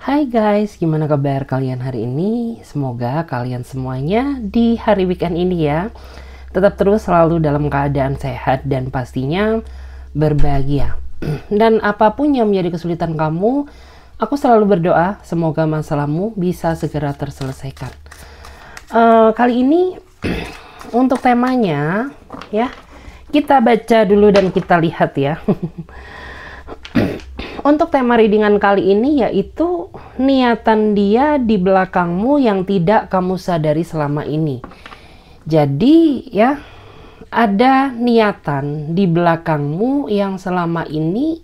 Hai guys, gimana kabar kalian hari ini? Semoga kalian semuanya di hari weekend ini ya tetap terus selalu dalam keadaan sehat dan pastinya berbahagia. Dan apapun yang menjadi kesulitan kamu, aku selalu berdoa semoga masalahmu bisa segera terselesaikan. Uh, kali ini untuk temanya ya kita baca dulu dan kita lihat ya. Untuk tema readingan kali ini yaitu niatan dia di belakangmu yang tidak kamu sadari selama ini. Jadi ya ada niatan di belakangmu yang selama ini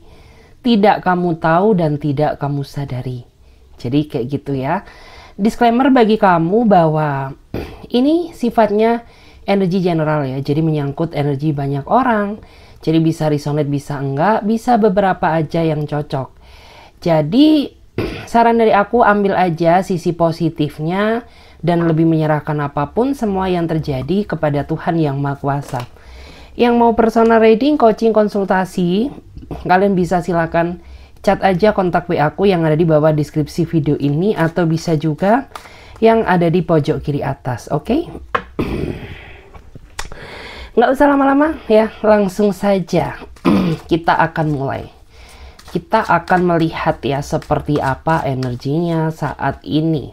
tidak kamu tahu dan tidak kamu sadari. Jadi kayak gitu ya. Disclaimer bagi kamu bahwa ini sifatnya energi general ya. Jadi menyangkut energi banyak orang jadi bisa resonate, bisa enggak, bisa beberapa aja yang cocok. Jadi saran dari aku ambil aja sisi positifnya dan lebih menyerahkan apapun semua yang terjadi kepada Tuhan Yang Maha Kuasa. Yang mau personal reading, coaching, konsultasi, kalian bisa silakan chat aja kontak WA aku yang ada di bawah deskripsi video ini atau bisa juga yang ada di pojok kiri atas, oke? Okay? nggak usah lama-lama ya langsung saja kita akan mulai kita akan melihat ya seperti apa energinya saat ini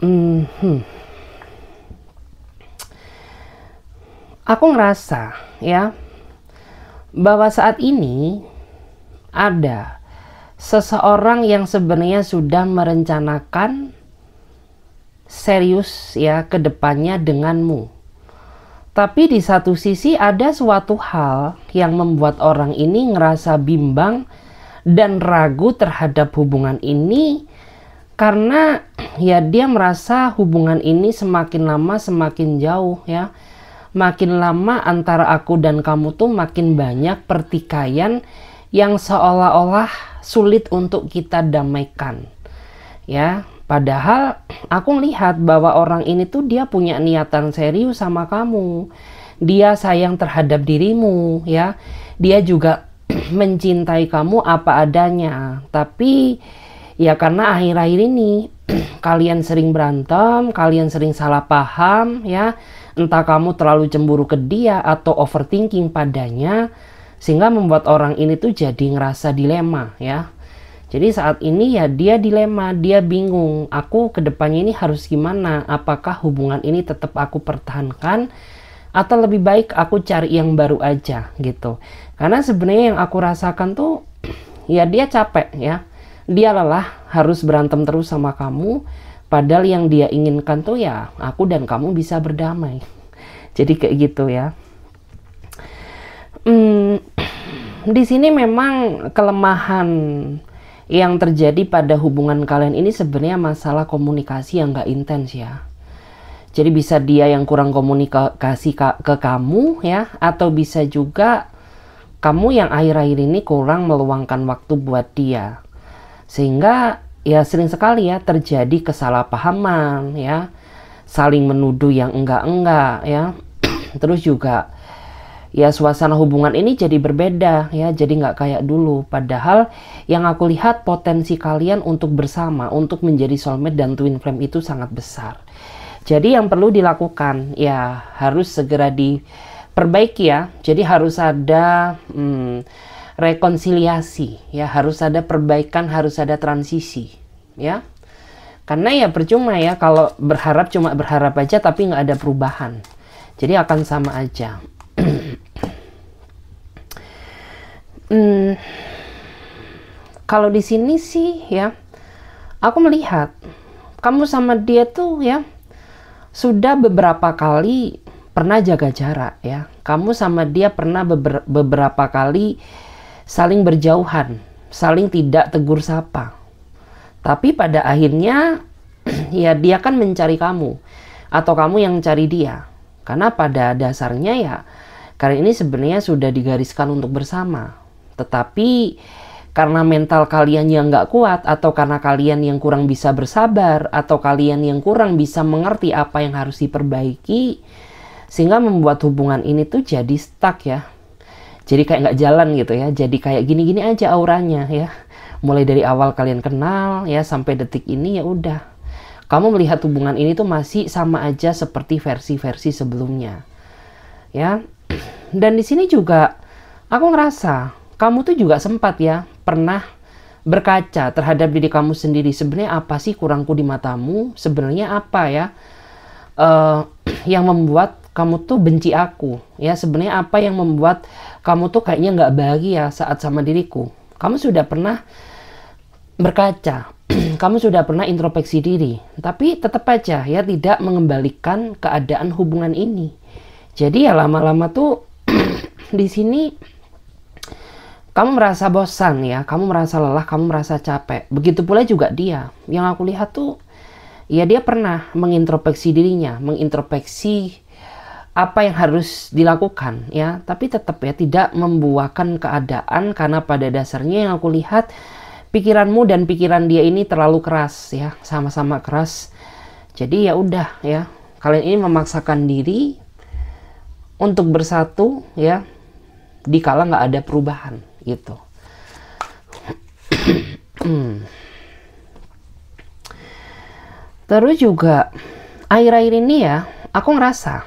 hmm. aku ngerasa ya bahwa saat ini ada seseorang yang sebenarnya sudah merencanakan serius ya ke depannya denganmu. Tapi di satu sisi ada suatu hal yang membuat orang ini ngerasa bimbang dan ragu terhadap hubungan ini karena ya dia merasa hubungan ini semakin lama semakin jauh ya. Makin lama antara aku dan kamu tuh makin banyak pertikaian yang seolah-olah sulit untuk kita damaikan. Ya, Padahal aku melihat bahwa orang ini tuh dia punya niatan serius sama kamu. Dia sayang terhadap dirimu ya. Dia juga mencintai kamu apa adanya. Tapi ya karena akhir-akhir ini kalian sering berantem, kalian sering salah paham ya. Entah kamu terlalu cemburu ke dia atau overthinking padanya sehingga membuat orang ini tuh jadi ngerasa dilema ya jadi saat ini ya dia dilema, dia bingung. Aku kedepannya ini harus gimana? Apakah hubungan ini tetap aku pertahankan? Atau lebih baik aku cari yang baru aja gitu. Karena sebenarnya yang aku rasakan tuh ya dia capek ya. Dia lelah harus berantem terus sama kamu. Padahal yang dia inginkan tuh ya aku dan kamu bisa berdamai. Jadi kayak gitu ya. Hmm, di sini memang kelemahan yang terjadi pada hubungan kalian ini sebenarnya masalah komunikasi yang gak intens ya. Jadi bisa dia yang kurang komunikasi ke kamu ya, atau bisa juga kamu yang akhir-akhir ini kurang meluangkan waktu buat dia. Sehingga ya sering sekali ya terjadi kesalahpahaman ya, saling menuduh yang enggak-enggak ya. Terus juga ya suasana hubungan ini jadi berbeda ya jadi nggak kayak dulu padahal yang aku lihat potensi kalian untuk bersama untuk menjadi soulmate dan twin flame itu sangat besar jadi yang perlu dilakukan ya harus segera diperbaiki ya jadi harus ada hmm, rekonsiliasi ya harus ada perbaikan harus ada transisi ya karena ya percuma ya kalau berharap cuma berharap aja tapi nggak ada perubahan jadi akan sama aja hmm, kalau di sini sih ya aku melihat kamu sama dia tuh ya sudah beberapa kali pernah jaga jarak ya kamu sama dia pernah beber beberapa kali saling berjauhan saling tidak tegur sapa tapi pada akhirnya ya dia kan mencari kamu atau kamu yang cari dia karena pada dasarnya ya karena ini sebenarnya sudah digariskan untuk bersama tetapi karena mental kalian yang nggak kuat atau karena kalian yang kurang bisa bersabar atau kalian yang kurang bisa mengerti apa yang harus diperbaiki sehingga membuat hubungan ini tuh jadi stuck ya jadi kayak nggak jalan gitu ya jadi kayak gini-gini aja auranya ya mulai dari awal kalian kenal ya sampai detik ini ya udah kamu melihat hubungan ini tuh masih sama aja seperti versi-versi sebelumnya ya dan di sini juga aku ngerasa kamu tuh juga sempat ya pernah berkaca terhadap diri kamu sendiri. Sebenarnya apa sih kurangku di matamu? Sebenarnya apa ya uh, yang membuat kamu tuh benci aku? Ya sebenarnya apa yang membuat kamu tuh kayaknya nggak bahagia saat sama diriku? Kamu sudah pernah berkaca, kamu sudah pernah introspeksi diri, tapi tetap aja ya tidak mengembalikan keadaan hubungan ini. Jadi ya lama-lama tuh di sini kamu merasa bosan ya, kamu merasa lelah, kamu merasa capek. Begitu pula juga dia. Yang aku lihat tuh, ya dia pernah mengintrospeksi dirinya, mengintrospeksi apa yang harus dilakukan ya. Tapi tetap ya tidak membuahkan keadaan karena pada dasarnya yang aku lihat pikiranmu dan pikiran dia ini terlalu keras ya, sama-sama keras. Jadi ya udah ya, kalian ini memaksakan diri untuk bersatu ya, dikala nggak ada perubahan gitu terus juga akhir-akhir ini ya aku ngerasa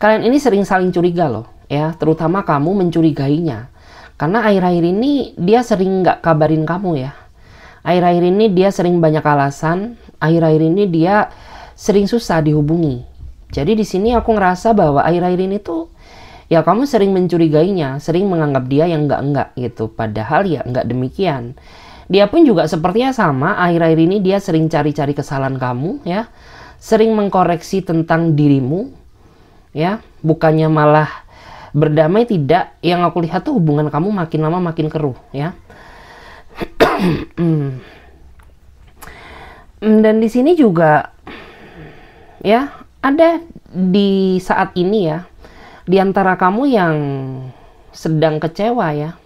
kalian ini sering saling curiga loh ya terutama kamu mencurigainya karena akhir-akhir ini dia sering nggak kabarin kamu ya akhir-akhir ini dia sering banyak alasan akhir-akhir ini dia sering susah dihubungi jadi di sini aku ngerasa bahwa akhir-akhir ini tuh ya kamu sering mencurigainya, sering menganggap dia yang enggak-enggak gitu. Padahal ya enggak demikian. Dia pun juga sepertinya sama, akhir-akhir ini dia sering cari-cari kesalahan kamu ya. Sering mengkoreksi tentang dirimu ya, bukannya malah berdamai tidak. Yang aku lihat tuh hubungan kamu makin lama makin keruh ya. Hmm, dan di sini juga ya ada di saat ini ya di antara kamu yang sedang kecewa ya,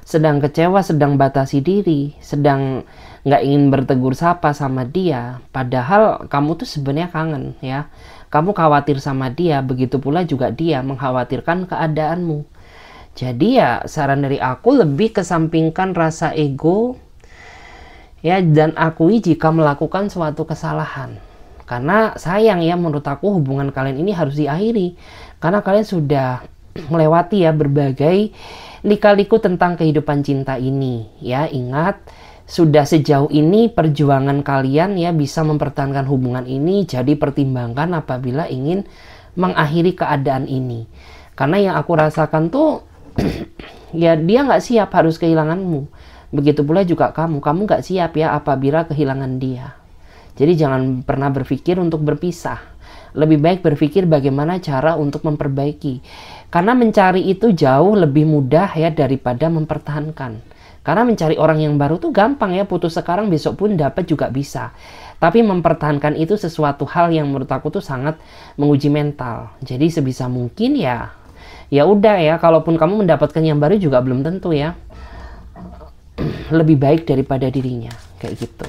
sedang kecewa, sedang batasi diri, sedang nggak ingin bertegur sapa sama dia, padahal kamu tuh sebenarnya kangen ya. Kamu khawatir sama dia, begitu pula juga dia mengkhawatirkan keadaanmu. Jadi ya saran dari aku lebih kesampingkan rasa ego ya dan akui jika melakukan suatu kesalahan. Karena sayang ya menurut aku hubungan kalian ini harus diakhiri karena kalian sudah melewati ya berbagai lika-liku tentang kehidupan cinta ini ya. Ingat sudah sejauh ini perjuangan kalian ya bisa mempertahankan hubungan ini jadi pertimbangkan apabila ingin mengakhiri keadaan ini. Karena yang aku rasakan tuh ya dia nggak siap harus kehilanganmu. Begitu pula juga kamu, kamu nggak siap ya apabila kehilangan dia. Jadi jangan pernah berpikir untuk berpisah lebih baik berpikir bagaimana cara untuk memperbaiki. Karena mencari itu jauh lebih mudah ya daripada mempertahankan. Karena mencari orang yang baru tuh gampang ya, putus sekarang besok pun dapat juga bisa. Tapi mempertahankan itu sesuatu hal yang menurut aku tuh sangat menguji mental. Jadi sebisa mungkin ya, ya udah ya, kalaupun kamu mendapatkan yang baru juga belum tentu ya. lebih baik daripada dirinya, kayak gitu.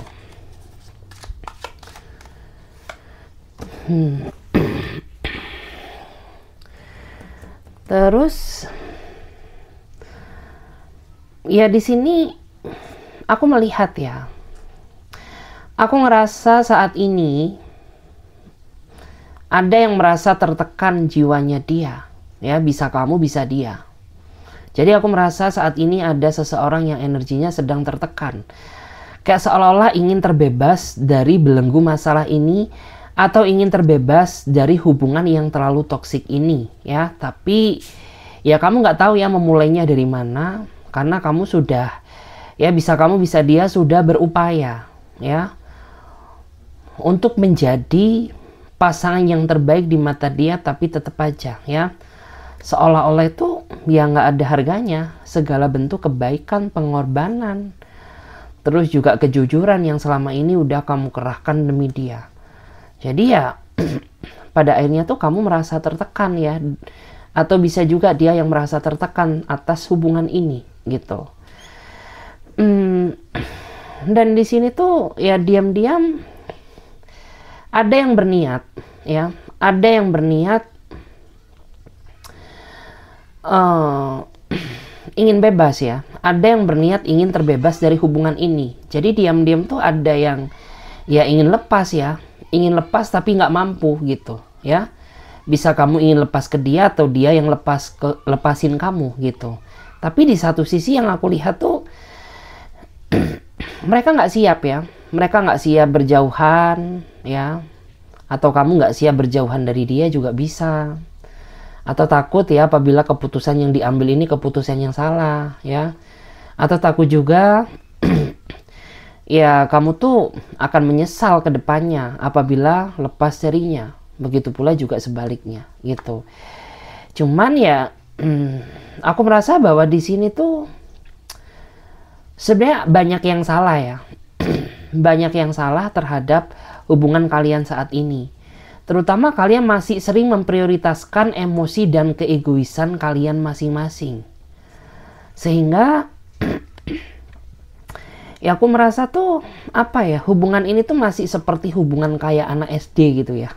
Hmm. terus ya di sini aku melihat ya aku ngerasa saat ini ada yang merasa tertekan jiwanya dia ya bisa kamu bisa dia jadi aku merasa saat ini ada seseorang yang energinya sedang tertekan kayak seolah-olah ingin terbebas dari belenggu masalah ini atau ingin terbebas dari hubungan yang terlalu toksik ini ya tapi ya kamu nggak tahu ya memulainya dari mana karena kamu sudah ya bisa kamu bisa dia sudah berupaya ya untuk menjadi pasangan yang terbaik di mata dia tapi tetap aja ya seolah-olah itu ya nggak ada harganya segala bentuk kebaikan pengorbanan terus juga kejujuran yang selama ini udah kamu kerahkan demi dia jadi ya pada akhirnya tuh kamu merasa tertekan ya atau bisa juga dia yang merasa tertekan atas hubungan ini gitu. Hmm, dan di sini tuh ya diam-diam ada yang berniat ya, ada yang berniat uh, ingin bebas ya, ada yang berniat ingin terbebas dari hubungan ini. Jadi diam-diam tuh ada yang ya ingin lepas ya, ingin lepas tapi nggak mampu gitu ya bisa kamu ingin lepas ke dia atau dia yang lepas ke lepasin kamu gitu tapi di satu sisi yang aku lihat tuh mereka nggak siap ya mereka nggak siap berjauhan ya atau kamu nggak siap berjauhan dari dia juga bisa atau takut ya apabila keputusan yang diambil ini keputusan yang salah ya atau takut juga ya kamu tuh akan menyesal ke depannya apabila lepas darinya. Begitu pula juga sebaliknya gitu. Cuman ya aku merasa bahwa di sini tuh sebenarnya banyak yang salah ya. banyak yang salah terhadap hubungan kalian saat ini. Terutama kalian masih sering memprioritaskan emosi dan keegoisan kalian masing-masing. Sehingga ya aku merasa tuh apa ya hubungan ini tuh masih seperti hubungan kayak anak SD gitu ya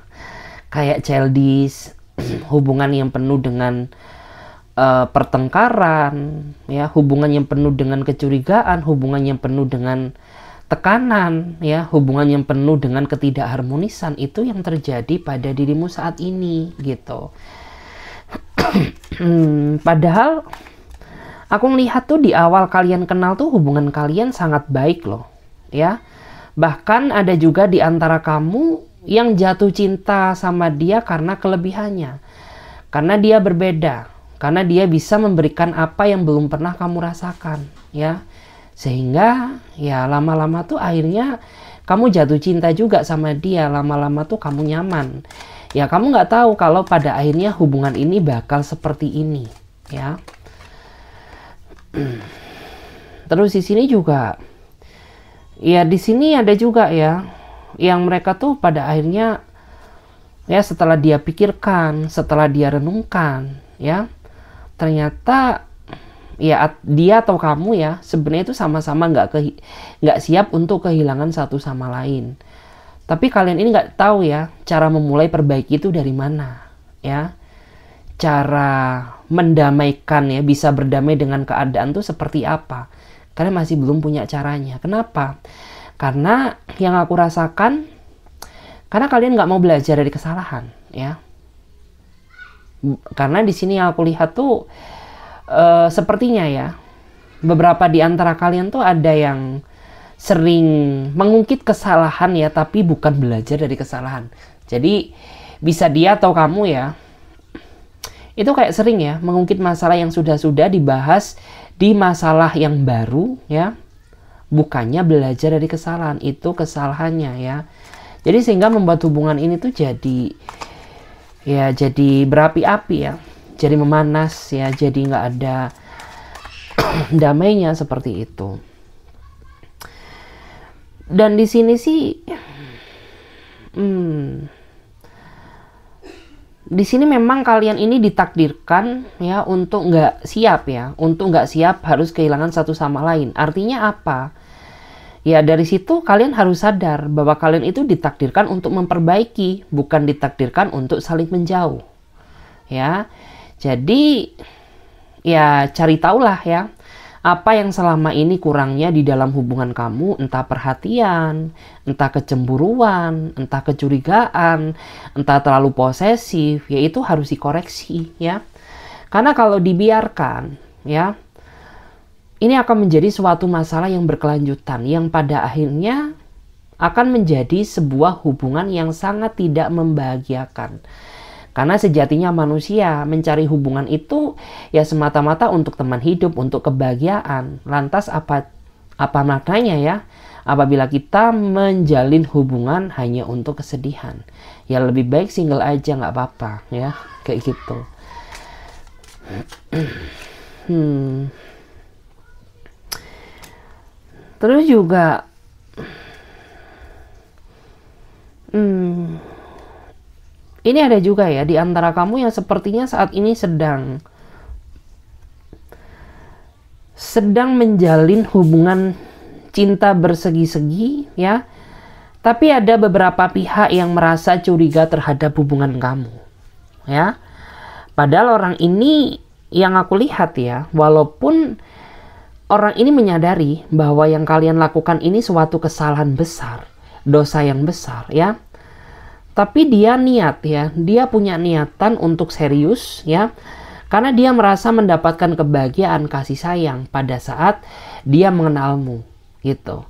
kayak childish hubungan yang penuh dengan uh, pertengkaran ya hubungan yang penuh dengan kecurigaan hubungan yang penuh dengan tekanan ya hubungan yang penuh dengan ketidakharmonisan itu yang terjadi pada dirimu saat ini gitu hmm, padahal Aku melihat tuh di awal kalian kenal tuh hubungan kalian sangat baik loh, ya. Bahkan ada juga di antara kamu yang jatuh cinta sama dia karena kelebihannya. Karena dia berbeda, karena dia bisa memberikan apa yang belum pernah kamu rasakan, ya. Sehingga ya lama-lama tuh akhirnya kamu jatuh cinta juga sama dia lama-lama tuh kamu nyaman ya kamu nggak tahu kalau pada akhirnya hubungan ini bakal seperti ini ya Terus di sini juga ya di sini ada juga ya yang mereka tuh pada akhirnya ya setelah dia pikirkan, setelah dia renungkan ya ternyata ya dia atau kamu ya sebenarnya itu sama-sama nggak -sama nggak siap untuk kehilangan satu sama lain. Tapi kalian ini nggak tahu ya cara memulai perbaiki itu dari mana ya cara mendamaikan ya bisa berdamai dengan keadaan tuh seperti apa kalian masih belum punya caranya kenapa karena yang aku rasakan karena kalian nggak mau belajar dari kesalahan ya karena di sini yang aku lihat tuh e, sepertinya ya beberapa di antara kalian tuh ada yang sering mengungkit kesalahan ya tapi bukan belajar dari kesalahan jadi bisa dia atau kamu ya itu kayak sering ya mengungkit masalah yang sudah-sudah dibahas di masalah yang baru ya bukannya belajar dari kesalahan itu kesalahannya ya jadi sehingga membuat hubungan ini tuh jadi ya jadi berapi-api ya jadi memanas ya jadi nggak ada damainya seperti itu dan di sini sih hmm, di sini memang kalian ini ditakdirkan ya untuk nggak siap ya, untuk nggak siap harus kehilangan satu sama lain. Artinya apa? Ya dari situ kalian harus sadar bahwa kalian itu ditakdirkan untuk memperbaiki, bukan ditakdirkan untuk saling menjauh. Ya, jadi ya cari tahulah ya apa yang selama ini kurangnya di dalam hubungan kamu, entah perhatian, entah kecemburuan, entah kecurigaan, entah terlalu posesif, yaitu harus dikoreksi ya. Karena kalau dibiarkan ya, ini akan menjadi suatu masalah yang berkelanjutan yang pada akhirnya akan menjadi sebuah hubungan yang sangat tidak membahagiakan karena sejatinya manusia mencari hubungan itu ya semata-mata untuk teman hidup, untuk kebahagiaan. Lantas apa apa maknanya ya? Apabila kita menjalin hubungan hanya untuk kesedihan. Ya lebih baik single aja nggak apa-apa ya. Kayak gitu. hmm. Terus juga hmm, ini ada juga ya di antara kamu yang sepertinya saat ini sedang sedang menjalin hubungan cinta bersegi-segi ya. Tapi ada beberapa pihak yang merasa curiga terhadap hubungan kamu. Ya. Padahal orang ini yang aku lihat ya, walaupun orang ini menyadari bahwa yang kalian lakukan ini suatu kesalahan besar, dosa yang besar ya tapi dia niat ya, dia punya niatan untuk serius ya, karena dia merasa mendapatkan kebahagiaan kasih sayang pada saat dia mengenalmu gitu.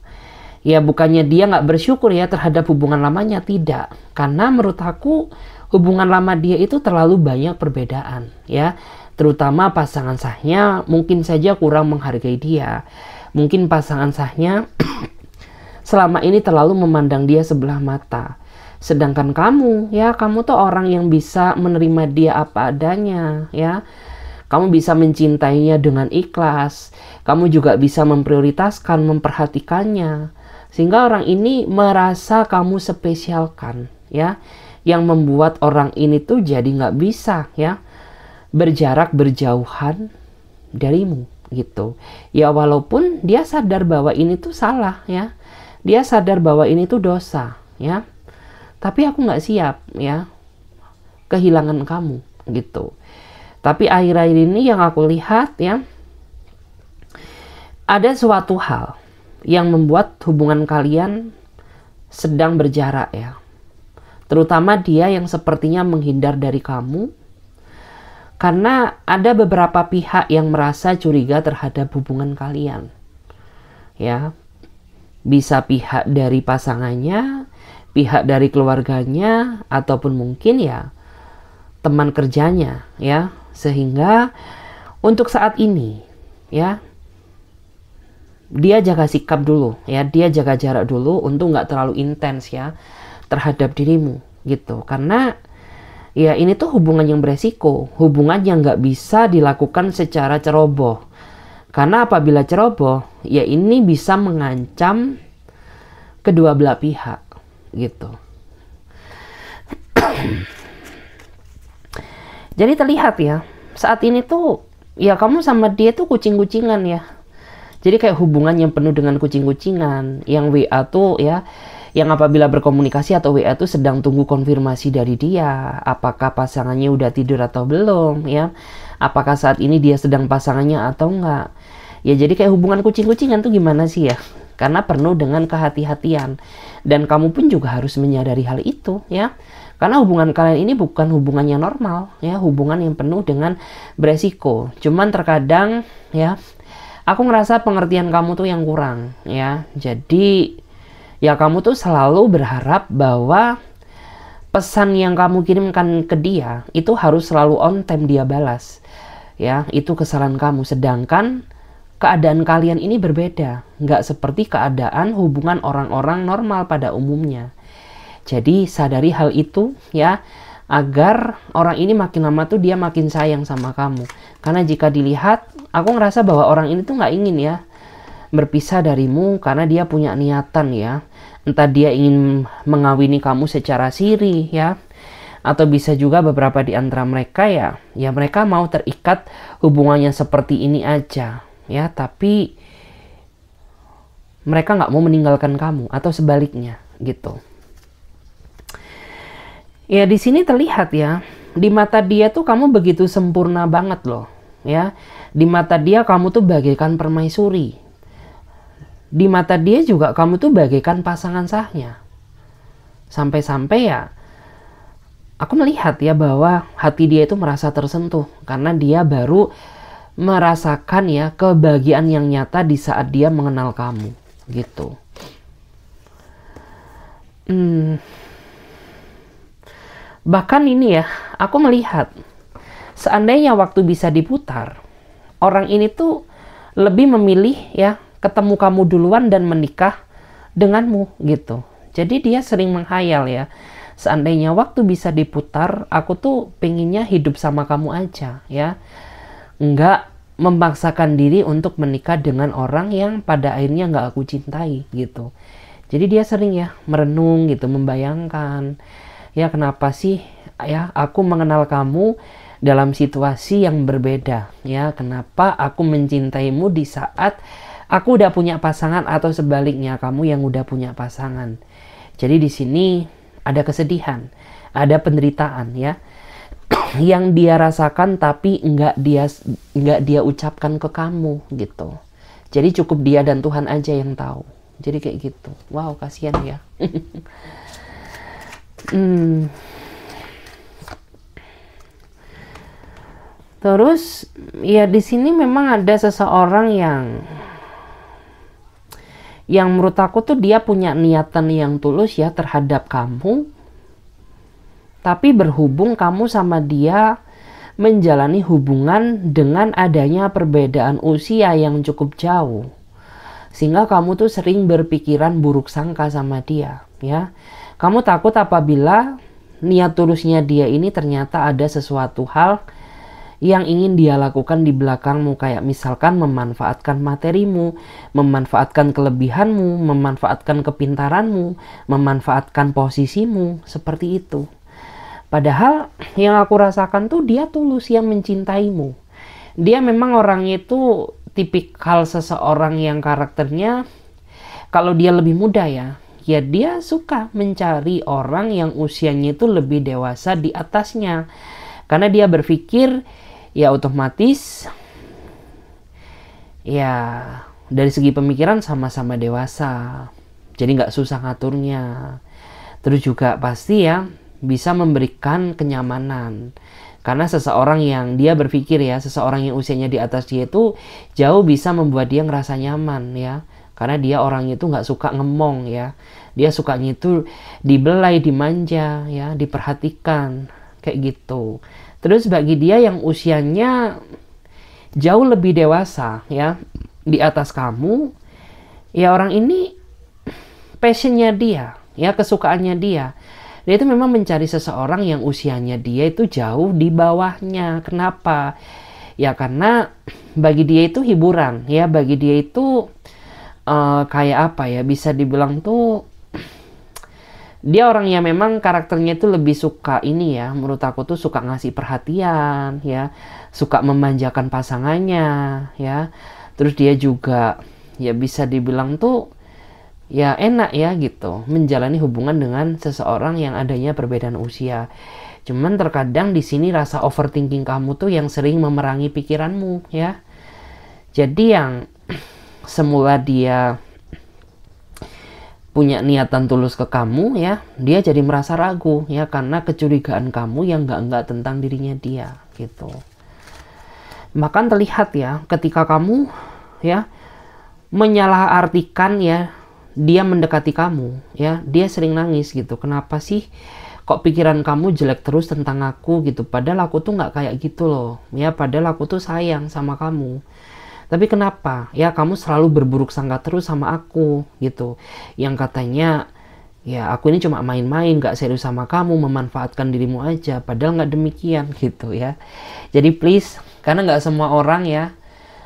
Ya bukannya dia nggak bersyukur ya terhadap hubungan lamanya tidak, karena menurut aku hubungan lama dia itu terlalu banyak perbedaan ya, terutama pasangan sahnya mungkin saja kurang menghargai dia, mungkin pasangan sahnya selama ini terlalu memandang dia sebelah mata Sedangkan kamu, ya, kamu tuh orang yang bisa menerima dia apa adanya, ya. Kamu bisa mencintainya dengan ikhlas. Kamu juga bisa memprioritaskan, memperhatikannya. Sehingga orang ini merasa kamu spesialkan, ya. Yang membuat orang ini tuh jadi nggak bisa, ya. Berjarak berjauhan darimu, gitu. Ya walaupun dia sadar bahwa ini tuh salah, ya. Dia sadar bahwa ini tuh dosa, ya tapi aku nggak siap ya kehilangan kamu gitu tapi akhir-akhir ini yang aku lihat ya ada suatu hal yang membuat hubungan kalian sedang berjarak ya terutama dia yang sepertinya menghindar dari kamu karena ada beberapa pihak yang merasa curiga terhadap hubungan kalian ya bisa pihak dari pasangannya pihak dari keluarganya ataupun mungkin ya teman kerjanya ya sehingga untuk saat ini ya dia jaga sikap dulu ya dia jaga jarak dulu untuk nggak terlalu intens ya terhadap dirimu gitu karena ya ini tuh hubungan yang beresiko hubungan yang nggak bisa dilakukan secara ceroboh karena apabila ceroboh ya ini bisa mengancam kedua belah pihak gitu. Jadi terlihat ya, saat ini tuh ya kamu sama dia tuh kucing-kucingan ya. Jadi kayak hubungan yang penuh dengan kucing-kucingan, yang WA tuh ya, yang apabila berkomunikasi atau WA tuh sedang tunggu konfirmasi dari dia, apakah pasangannya udah tidur atau belum ya, apakah saat ini dia sedang pasangannya atau enggak. Ya jadi kayak hubungan kucing-kucingan tuh gimana sih ya? karena penuh dengan kehati-hatian dan kamu pun juga harus menyadari hal itu ya karena hubungan kalian ini bukan hubungan yang normal ya hubungan yang penuh dengan beresiko cuman terkadang ya aku ngerasa pengertian kamu tuh yang kurang ya jadi ya kamu tuh selalu berharap bahwa pesan yang kamu kirimkan ke dia itu harus selalu on time dia balas ya itu kesalahan kamu sedangkan keadaan kalian ini berbeda, nggak seperti keadaan hubungan orang-orang normal pada umumnya. Jadi sadari hal itu ya, agar orang ini makin lama tuh dia makin sayang sama kamu. Karena jika dilihat, aku ngerasa bahwa orang ini tuh nggak ingin ya berpisah darimu karena dia punya niatan ya. Entah dia ingin mengawini kamu secara siri ya, atau bisa juga beberapa di antara mereka ya, ya mereka mau terikat hubungannya seperti ini aja ya tapi mereka nggak mau meninggalkan kamu atau sebaliknya gitu. Ya di sini terlihat ya di mata dia tuh kamu begitu sempurna banget loh ya di mata dia kamu tuh bagaikan permaisuri di mata dia juga kamu tuh bagaikan pasangan sahnya sampai-sampai ya aku melihat ya bahwa hati dia itu merasa tersentuh karena dia baru merasakan ya kebahagiaan yang nyata di saat dia mengenal kamu gitu. Hmm. Bahkan ini ya, aku melihat seandainya waktu bisa diputar, orang ini tuh lebih memilih ya ketemu kamu duluan dan menikah denganmu gitu. Jadi dia sering menghayal ya. Seandainya waktu bisa diputar, aku tuh pengennya hidup sama kamu aja ya nggak memaksakan diri untuk menikah dengan orang yang pada akhirnya nggak aku cintai gitu. Jadi dia sering ya merenung gitu, membayangkan ya kenapa sih ya aku mengenal kamu dalam situasi yang berbeda ya kenapa aku mencintaimu di saat aku udah punya pasangan atau sebaliknya kamu yang udah punya pasangan. Jadi di sini ada kesedihan, ada penderitaan ya yang dia rasakan tapi nggak dia nggak dia ucapkan ke kamu gitu. Jadi cukup dia dan Tuhan aja yang tahu. Jadi kayak gitu. Wow, kasihan ya. hmm. Terus ya di sini memang ada seseorang yang yang menurut aku tuh dia punya niatan yang tulus ya terhadap kamu tapi berhubung kamu sama dia menjalani hubungan dengan adanya perbedaan usia yang cukup jauh. Sehingga kamu tuh sering berpikiran buruk sangka sama dia, ya. Kamu takut apabila niat tulusnya dia ini ternyata ada sesuatu hal yang ingin dia lakukan di belakangmu kayak misalkan memanfaatkan materimu, memanfaatkan kelebihanmu, memanfaatkan kepintaranmu, memanfaatkan posisimu, seperti itu. Padahal yang aku rasakan tuh dia tulus yang mencintaimu. Dia memang orang itu tipikal seseorang yang karakternya kalau dia lebih muda ya, ya dia suka mencari orang yang usianya itu lebih dewasa di atasnya. Karena dia berpikir ya otomatis ya dari segi pemikiran sama-sama dewasa. Jadi nggak susah ngaturnya. Terus juga pasti ya bisa memberikan kenyamanan. Karena seseorang yang dia berpikir ya, seseorang yang usianya di atas dia itu jauh bisa membuat dia ngerasa nyaman ya. Karena dia orang itu nggak suka ngemong ya. Dia sukanya itu dibelai, dimanja ya, diperhatikan kayak gitu. Terus bagi dia yang usianya jauh lebih dewasa ya, di atas kamu, ya orang ini passionnya dia, ya kesukaannya dia dia itu memang mencari seseorang yang usianya dia itu jauh di bawahnya. Kenapa? Ya karena bagi dia itu hiburan, ya bagi dia itu uh, kayak apa ya? Bisa dibilang tuh dia orang yang memang karakternya itu lebih suka ini ya menurut aku tuh suka ngasih perhatian ya suka memanjakan pasangannya ya terus dia juga ya bisa dibilang tuh ya enak ya gitu menjalani hubungan dengan seseorang yang adanya perbedaan usia. Cuman terkadang di sini rasa overthinking kamu tuh yang sering memerangi pikiranmu ya. Jadi yang semula dia punya niatan tulus ke kamu ya, dia jadi merasa ragu ya karena kecurigaan kamu yang enggak-enggak tentang dirinya dia gitu. Bahkan terlihat ya ketika kamu ya menyalahartikan ya dia mendekati kamu ya dia sering nangis gitu kenapa sih kok pikiran kamu jelek terus tentang aku gitu padahal aku tuh nggak kayak gitu loh ya padahal aku tuh sayang sama kamu tapi kenapa ya kamu selalu berburuk sangka terus sama aku gitu yang katanya ya aku ini cuma main-main gak serius sama kamu memanfaatkan dirimu aja padahal nggak demikian gitu ya jadi please karena nggak semua orang ya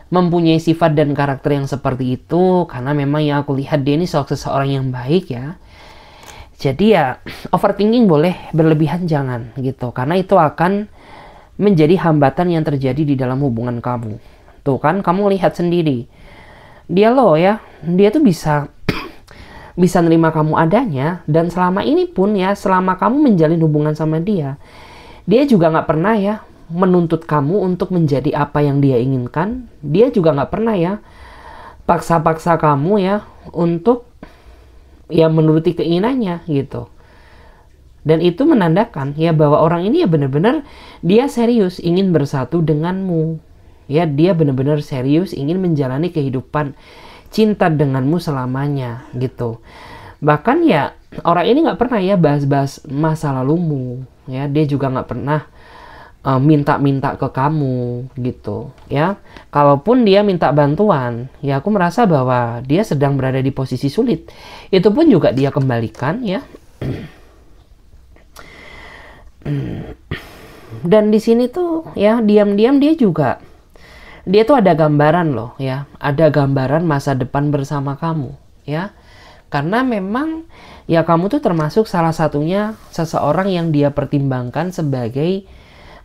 mempunyai sifat dan karakter yang seperti itu karena memang yang aku lihat dia ini sosok seseorang yang baik ya jadi ya overthinking boleh berlebihan jangan gitu karena itu akan menjadi hambatan yang terjadi di dalam hubungan kamu tuh kan kamu lihat sendiri dia loh ya dia tuh bisa bisa nerima kamu adanya dan selama ini pun ya selama kamu menjalin hubungan sama dia dia juga nggak pernah ya menuntut kamu untuk menjadi apa yang dia inginkan, dia juga nggak pernah ya paksa-paksa kamu ya untuk ya menuruti keinginannya gitu. Dan itu menandakan ya bahwa orang ini ya benar-benar dia serius ingin bersatu denganmu. Ya dia benar-benar serius ingin menjalani kehidupan cinta denganmu selamanya gitu. Bahkan ya orang ini nggak pernah ya bahas-bahas masa lalumu ya dia juga nggak pernah Eh, minta-minta ke kamu gitu ya kalaupun dia minta bantuan ya aku merasa bahwa dia sedang berada di posisi sulit itu pun juga dia kembalikan ya dan di sini tuh ya diam-diam dia juga dia tuh ada gambaran loh ya ada gambaran masa depan bersama kamu ya karena memang ya kamu tuh termasuk salah satunya seseorang yang dia pertimbangkan sebagai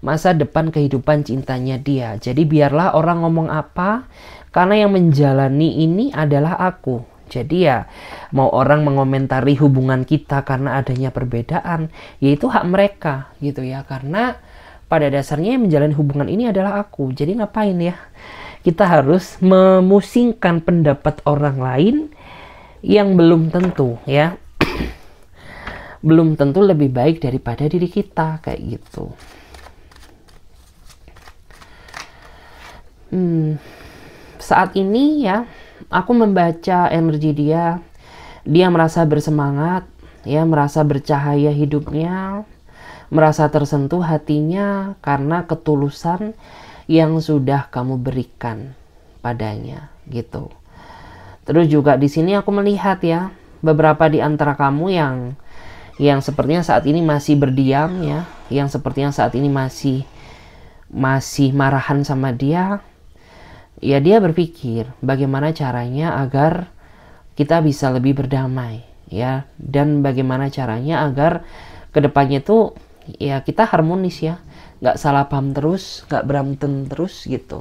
masa depan kehidupan cintanya dia. Jadi biarlah orang ngomong apa, karena yang menjalani ini adalah aku. Jadi ya mau orang mengomentari hubungan kita karena adanya perbedaan, yaitu hak mereka gitu ya. Karena pada dasarnya yang menjalani hubungan ini adalah aku. Jadi ngapain ya? Kita harus memusingkan pendapat orang lain yang belum tentu ya. belum tentu lebih baik daripada diri kita kayak gitu. hmm, saat ini ya aku membaca energi dia dia merasa bersemangat ya merasa bercahaya hidupnya merasa tersentuh hatinya karena ketulusan yang sudah kamu berikan padanya gitu terus juga di sini aku melihat ya beberapa di antara kamu yang yang sepertinya saat ini masih berdiam ya yang sepertinya saat ini masih masih marahan sama dia ya dia berpikir bagaimana caranya agar kita bisa lebih berdamai ya dan bagaimana caranya agar kedepannya itu ya kita harmonis ya nggak salah paham terus nggak berantem terus gitu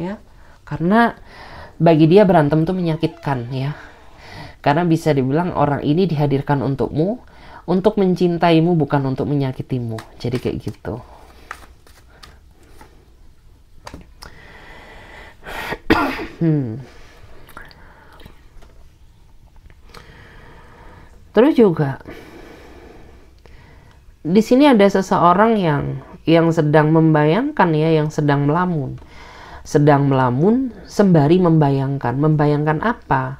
ya karena bagi dia berantem tuh menyakitkan ya karena bisa dibilang orang ini dihadirkan untukmu untuk mencintaimu bukan untuk menyakitimu jadi kayak gitu Terus juga di sini ada seseorang yang yang sedang membayangkan ya, yang sedang melamun. Sedang melamun sembari membayangkan. Membayangkan apa?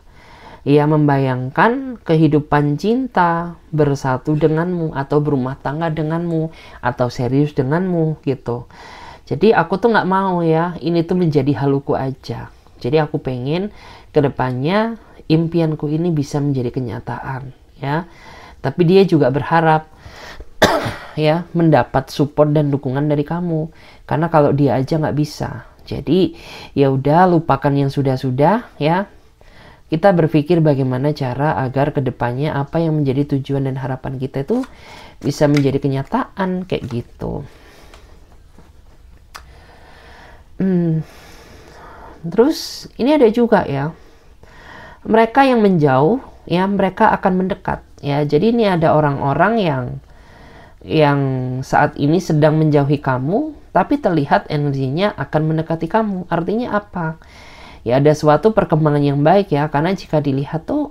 Ia ya, membayangkan kehidupan cinta bersatu denganmu atau berumah tangga denganmu atau serius denganmu gitu. Jadi aku tuh nggak mau ya, ini tuh menjadi haluku aja. Jadi aku pengen kedepannya impianku ini bisa menjadi kenyataan ya. Tapi dia juga berharap ya mendapat support dan dukungan dari kamu karena kalau dia aja nggak bisa. Jadi ya udah lupakan yang sudah-sudah ya. Kita berpikir bagaimana cara agar kedepannya apa yang menjadi tujuan dan harapan kita itu bisa menjadi kenyataan kayak gitu. Hmm. Terus ini ada juga ya. Mereka yang menjauh ya mereka akan mendekat ya. Jadi ini ada orang-orang yang yang saat ini sedang menjauhi kamu tapi terlihat energinya akan mendekati kamu. Artinya apa? Ya ada suatu perkembangan yang baik ya karena jika dilihat tuh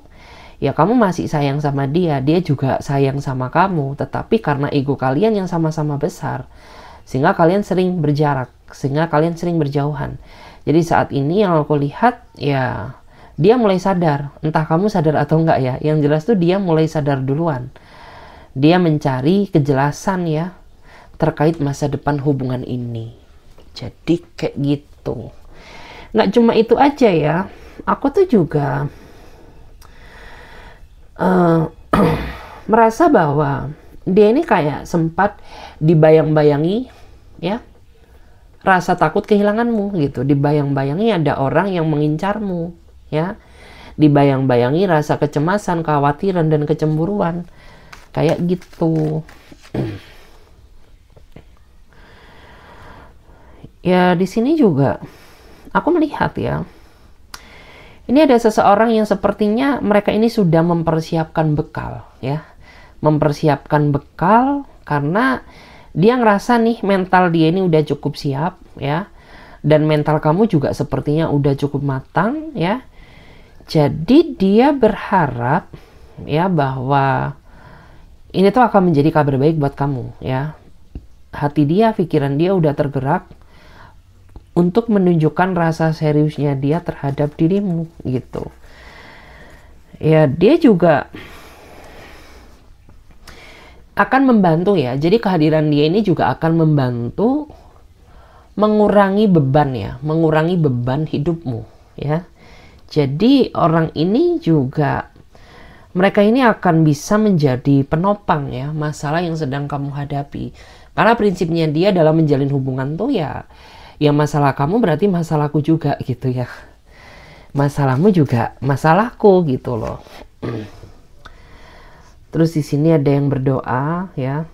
ya kamu masih sayang sama dia, dia juga sayang sama kamu, tetapi karena ego kalian yang sama-sama besar sehingga kalian sering berjarak sehingga kalian sering berjauhan. Jadi saat ini yang aku lihat ya dia mulai sadar, entah kamu sadar atau enggak ya. Yang jelas tuh dia mulai sadar duluan. Dia mencari kejelasan ya terkait masa depan hubungan ini. Jadi kayak gitu. Nggak cuma itu aja ya. Aku tuh juga uh, merasa bahwa dia ini kayak sempat dibayang-bayangi ya rasa takut kehilanganmu gitu. Dibayang-bayangi ada orang yang mengincarmu, ya. Dibayang-bayangi rasa kecemasan, kekhawatiran dan kecemburuan. Kayak gitu. ya di sini juga aku melihat ya. Ini ada seseorang yang sepertinya mereka ini sudah mempersiapkan bekal ya. Mempersiapkan bekal karena dia ngerasa nih mental dia ini udah cukup siap ya dan mental kamu juga sepertinya udah cukup matang ya jadi dia berharap ya bahwa ini tuh akan menjadi kabar baik buat kamu ya hati dia pikiran dia udah tergerak untuk menunjukkan rasa seriusnya dia terhadap dirimu gitu ya dia juga akan membantu ya. Jadi kehadiran dia ini juga akan membantu mengurangi beban ya, mengurangi beban hidupmu ya. Jadi orang ini juga mereka ini akan bisa menjadi penopang ya masalah yang sedang kamu hadapi. Karena prinsipnya dia dalam menjalin hubungan tuh ya ya masalah kamu berarti masalahku juga gitu ya. Masalahmu juga masalahku gitu loh. Terus di sini ada yang berdoa ya.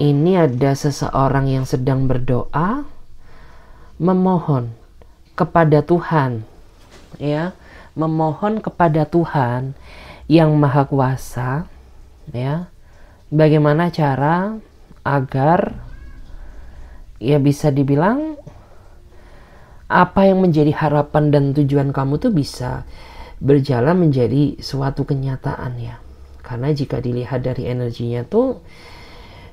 Ini ada seseorang yang sedang berdoa memohon kepada Tuhan ya, memohon kepada Tuhan yang Maha Kuasa ya. Bagaimana cara agar ya bisa dibilang apa yang menjadi harapan dan tujuan kamu tuh bisa berjalan menjadi suatu kenyataan ya. Karena jika dilihat dari energinya tuh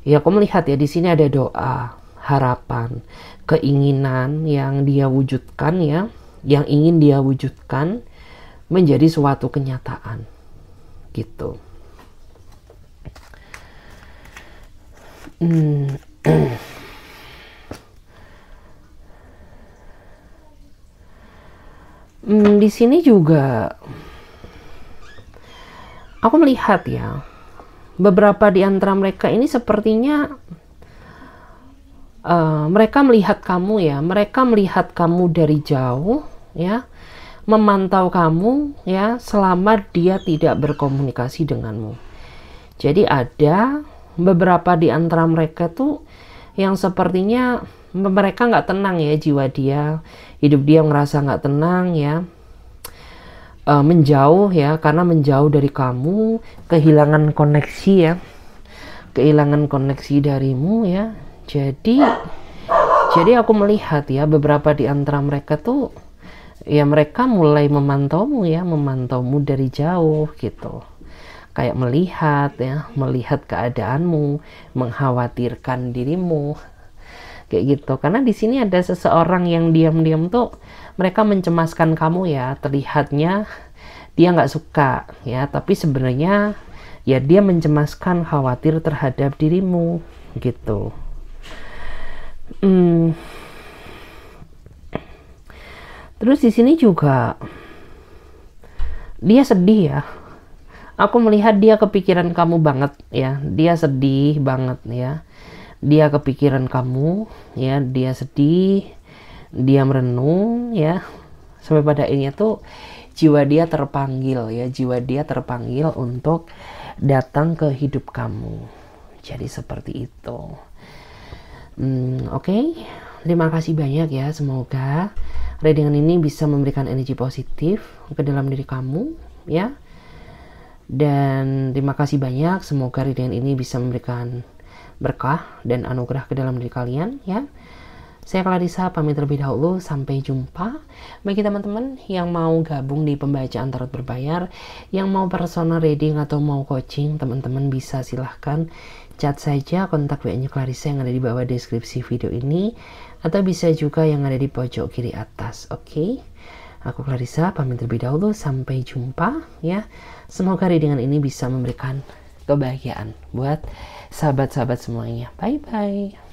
ya aku melihat ya di sini ada doa, harapan, keinginan yang dia wujudkan ya, yang ingin dia wujudkan menjadi suatu kenyataan. Gitu. Hmm. hmm, di sini juga aku melihat ya beberapa di antara mereka ini sepertinya uh, mereka melihat kamu ya mereka melihat kamu dari jauh ya memantau kamu ya selama dia tidak berkomunikasi denganmu jadi ada beberapa di antara mereka tuh yang sepertinya mereka nggak tenang ya jiwa dia hidup dia ngerasa nggak tenang ya e, menjauh ya karena menjauh dari kamu kehilangan koneksi ya kehilangan koneksi darimu ya jadi jadi aku melihat ya beberapa di antara mereka tuh ya mereka mulai memantaumu ya memantaumu dari jauh gitu kayak melihat ya melihat keadaanmu mengkhawatirkan dirimu kayak gitu karena di sini ada seseorang yang diam-diam tuh mereka mencemaskan kamu ya terlihatnya dia nggak suka ya tapi sebenarnya ya dia mencemaskan khawatir terhadap dirimu gitu hmm. terus di sini juga dia sedih ya aku melihat dia kepikiran kamu banget ya dia sedih banget ya dia kepikiran kamu ya dia sedih dia merenung ya sampai pada akhirnya tuh jiwa dia terpanggil ya jiwa dia terpanggil untuk datang ke hidup kamu jadi seperti itu hmm, oke okay. terima kasih banyak ya semoga readingan ini bisa memberikan energi positif ke dalam diri kamu ya dan terima kasih banyak semoga readingan ini bisa memberikan berkah dan anugerah ke dalam diri kalian ya. Saya Clarissa pamit terlebih dahulu, sampai jumpa. Bagi teman-teman yang mau gabung di pembacaan tarot berbayar, yang mau personal reading atau mau coaching, teman-teman bisa silahkan chat saja kontak WA-nya Clarissa yang ada di bawah deskripsi video ini, atau bisa juga yang ada di pojok kiri atas, oke? Okay? Aku Clarissa, pamit terlebih dahulu, sampai jumpa ya. Semoga readingan ini bisa memberikan kebahagiaan buat sahabat-sahabat semuanya. Bye bye.